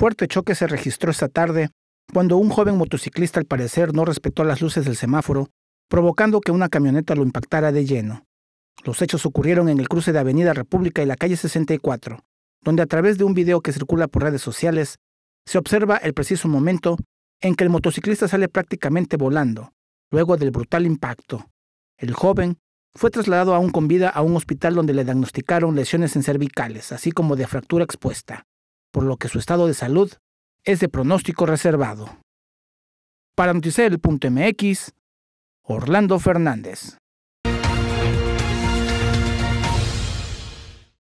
fuerte choque se registró esta tarde cuando un joven motociclista al parecer no respetó las luces del semáforo, provocando que una camioneta lo impactara de lleno. Los hechos ocurrieron en el cruce de Avenida República y la calle 64, donde a través de un video que circula por redes sociales, se observa el preciso momento en que el motociclista sale prácticamente volando, luego del brutal impacto. El joven fue trasladado aún con vida a un hospital donde le diagnosticaron lesiones en cervicales, así como de fractura expuesta por lo que su estado de salud es de pronóstico reservado. Para Noticel.mx, Orlando Fernández.